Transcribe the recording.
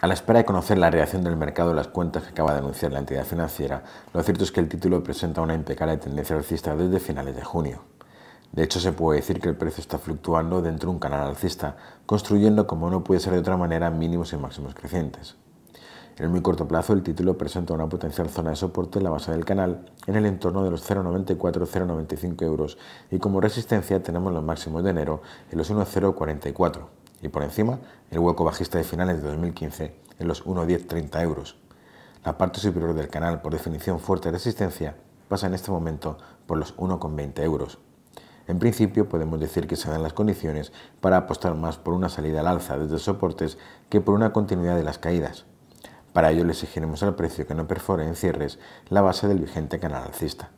A la espera de conocer la reacción del mercado a las cuentas que acaba de anunciar la entidad financiera, lo cierto es que el título presenta una impecable tendencia alcista desde finales de junio. De hecho, se puede decir que el precio está fluctuando dentro de un canal alcista, construyendo, como no puede ser de otra manera, mínimos y máximos crecientes. En el muy corto plazo, el título presenta una potencial zona de soporte en la base del canal, en el entorno de los 0,94-0,95 euros, y como resistencia tenemos los máximos de enero en los 1,044 y por encima el hueco bajista de finales de 2015 en los 1,10-30 euros. La parte superior del canal, por definición fuerte de resistencia, pasa en este momento por los 1,20 euros. En principio podemos decir que se dan las condiciones para apostar más por una salida al alza desde soportes que por una continuidad de las caídas. Para ello le exigiremos al precio que no perfore en cierres la base del vigente canal alcista.